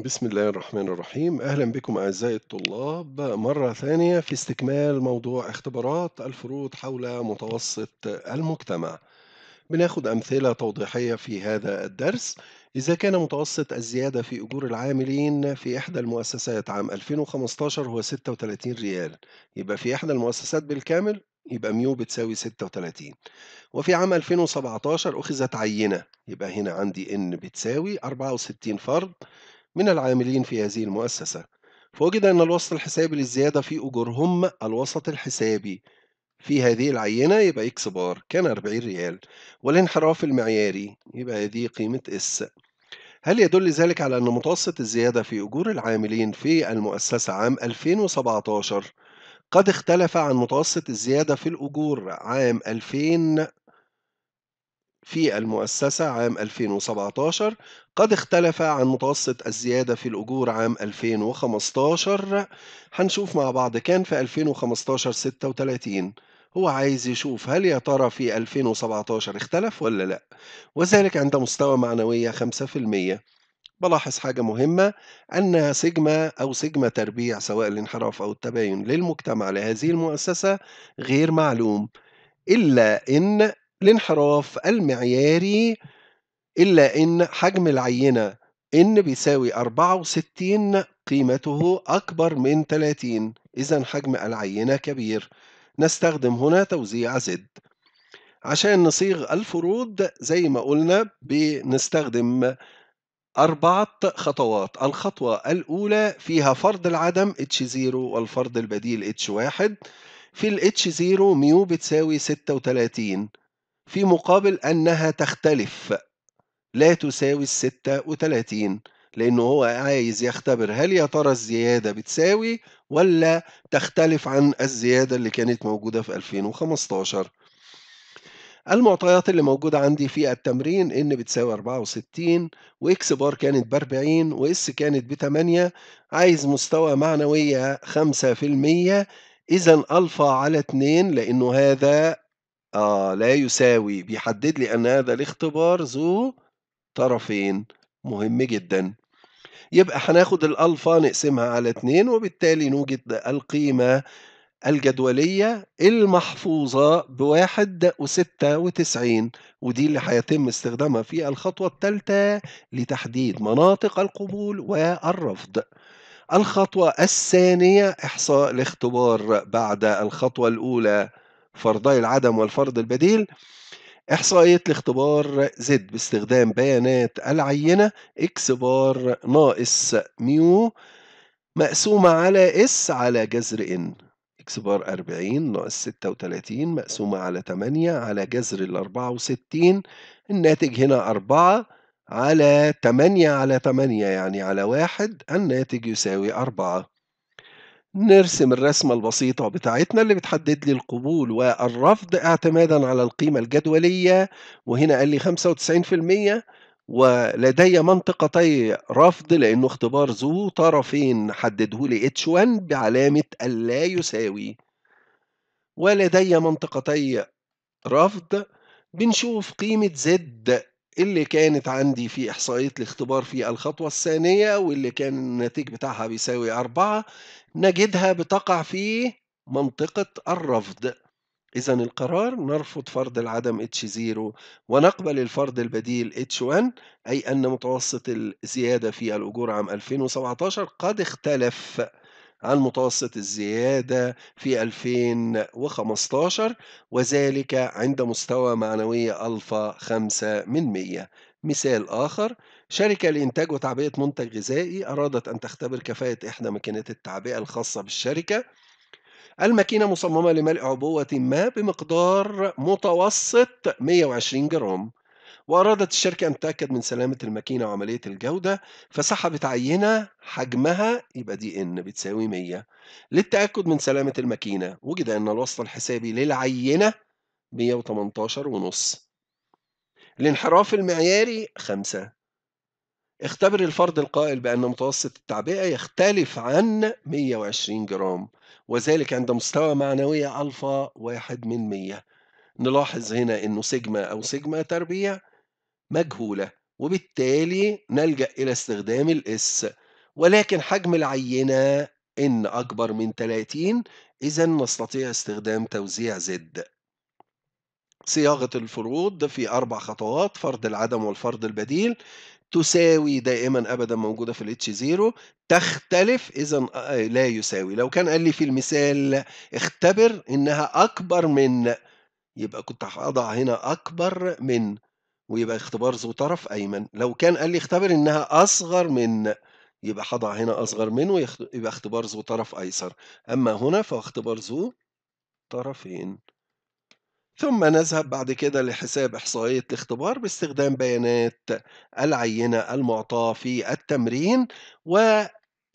بسم الله الرحمن الرحيم أهلا بكم أعزائي الطلاب مرة ثانية في استكمال موضوع اختبارات الفروض حول متوسط المجتمع بناخد أمثلة توضيحية في هذا الدرس إذا كان متوسط الزيادة في أجور العاملين في إحدى المؤسسات عام 2015 هو 36 ريال يبقى في إحدى المؤسسات بالكامل يبقى ميو بتساوي 36 وفي عام 2017 أخذت عينة يبقى هنا عندي إن بتساوي 64 فرد من العاملين في هذه المؤسسة فوجد أن الوسط الحسابي للزيادة في أجورهم الوسط الحسابي في هذه العينة يبقى إكس بار كان 40 ريال والانحراف المعياري يبقى هذه قيمة إس هل يدل ذلك على أن متوسط الزيادة في أجور العاملين في المؤسسة عام 2017 قد اختلف عن متوسط الزيادة في الأجور عام 2000 في المؤسسة عام 2017 قد اختلف عن متوسط الزيادة في الأجور عام 2015 هنشوف مع بعض كان في 2015 36 هو عايز يشوف هل يا ترى في 2017 اختلف ولا لا وذلك عند مستوى معنوية 5% بلاحظ حاجة مهمة أن سيجما أو سيجما تربيع سواء الانحراف أو التباين للمجتمع لهذه المؤسسة غير معلوم إلا أن الانحراف المعياري إلا إن حجم العينة إن بيساوي 64 قيمته أكبر من 30 إذا حجم العينة كبير نستخدم هنا توزيع زد عشان نصيغ الفروض زي ما قلنا بنستخدم أربعة خطوات الخطوة الأولى فيها فرض العدم H0 والفرض البديل H1 في ال H0 ميو بتساوي 36 في مقابل أنها تختلف لا تساوي الستة وتلاتين لأنه هو عايز يختبر هل يا ترى الزيادة بتساوي ولا تختلف عن الزيادة اللي كانت موجودة في 2015 المعطيات اللي موجودة عندي في التمرين ان بتساوي 64 واكس بار كانت ب 40 واس كانت ب 8 عايز مستوى معنوية 5% إذا ألفا على 2 لأنه هذا آه لا يساوي بيحدد لي أن هذا الاختبار ذو طرفين مهم جدا يبقى هناخد الألفا نقسمها على 2 وبالتالي نوجد القيمة الجدولية المحفوظة بواحد وستة وتسعين ودي اللي هيتم استخدامها في الخطوة الثالثة لتحديد مناطق القبول والرفض الخطوة الثانية إحصاء الاختبار بعد الخطوة الأولى فرضي العدم والفرض البديل إحصائية الاختبار زد باستخدام بيانات العينة إكس بار ناقص ميو مقسومة على S على جذر N إكس بار 40 ناقص 36 مقسومة على 8 على جذر ال 64 الناتج هنا 4 على 8 على 8 يعني على 1 الناتج يساوي 4 نرسم الرسمة البسيطة بتاعتنا اللي بتحدد لي القبول والرفض اعتمادا على القيمة الجدولية وهنا قال لي 95% ولدي منطقتي رفض لأنه اختبار ذو طرفين حدده لي H1 بعلامة اللا يساوي ولدي منطقتي رفض بنشوف قيمة Z اللي كانت عندي في إحصائية الاختبار في الخطوة الثانية واللي كان النتيج بتاعها بيساوي أربعة نجدها بتقع في منطقة الرفض إذا القرار نرفض فرض العدم H0 ونقبل الفرض البديل H1 أي أن متوسط الزيادة في الأجور عام 2017 قد اختلف عن متوسط الزيادة في 2015 وذلك عند مستوى معنوية ألفا 5 من 100 مثال آخر شركة لإنتاج وتعبئة منتج غذائي أرادت أن تختبر كفاءة إحدى ماكينات التعبئة الخاصة بالشركة الماكينة مصممة لملء عبوة ما بمقدار متوسط 120 جرام وأرادت الشركة أن تتأكد من سلامة الماكينة وعملية الجودة فسحبت عينة حجمها يبقى دي إن بتساوي 100 للتأكد من سلامة الماكينة وجد أن الوصل الحسابي للعينة 118 ونص الانحراف المعياري 5 اختبر الفرد القائل بأن متوسط التعبئة يختلف عن 120 جرام وذلك عند مستوى معنوية ألفا واحد من 100 نلاحظ هنا أنه سيجما أو سيجما تربيع مجهولة وبالتالي نلجأ إلى استخدام الإس ولكن حجم العينة إن أكبر من 30 إذا نستطيع استخدام توزيع زد صياغة الفروض في أربع خطوات فرض العدم والفرض البديل تساوي دائما أبدا موجودة في الاتش زيرو تختلف إذا آه، آه، لا يساوي لو كان قال لي في المثال اختبر إنها أكبر من يبقى كنت هضع هنا أكبر من ويبقى اختبار ذو طرف أيمن لو كان قال لي اختبر إنها أصغر من يبقى هضع هنا أصغر منه يبقى اختبار ذو طرف أيسر أما هنا فهو اختبار ذو طرفين ثم نذهب بعد كده لحساب إحصائية الاختبار باستخدام بيانات العينة المعطاة في التمرين و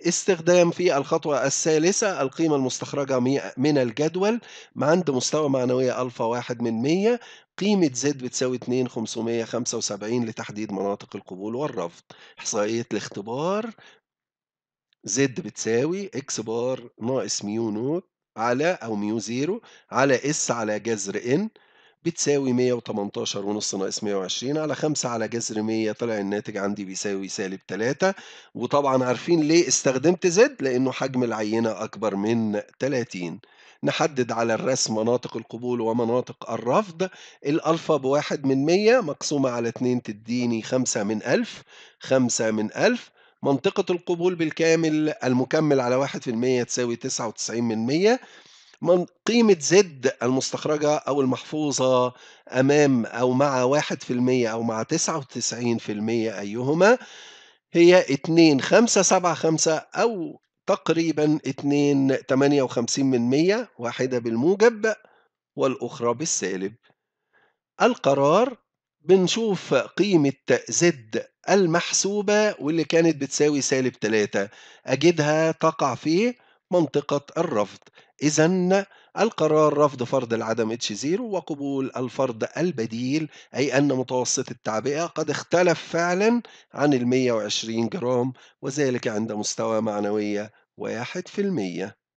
استخدام في الخطوة الثالثة القيمة المستخرجة من الجدول عند مستوى معنوية ألفا واحد من مية قيمة زد بتساوي 2575 لتحديد مناطق القبول والرفض إحصائية الاختبار زد بتساوي إكس بار ناقص ميو نوت على أو ميو زيرو على إس على جذر إن بتساوي 118 ونص ناقص 120 على 5 على جذر 100 طلع الناتج عندي بيساوي سالب 3 وطبعا عارفين ليه استخدمت زد لأنه حجم العينة أكبر من 30 نحدد على الرسم مناطق القبول ومناطق الرفض الألفا بواحد من 100 مقسومة على 2 تديني 5 من 1000 5 من 1000 منطقة القبول بالكامل المكمل على 1% تساوي 99 من 100 من قيمة زد المستخرجة أو المحفوظة أمام أو مع واحد في المية أو مع تسعة وتسعين في المية أيهما هي اتنين خمسة سبعة خمسة أو تقريبا اتنين تمانية وخمسين من مية واحدة بالموجب والأخرى بالسالب القرار بنشوف قيمة زد المحسوبة واللي كانت بتساوي سالب تلاتة أجدها تقع في منطقة الرفض إذا القرار رفض فرض العدم اتش 0 وقبول الفرض البديل أي أن متوسط التعبئة قد اختلف فعلا عن ال 120 جرام وذلك عند مستوى معنوية 1%.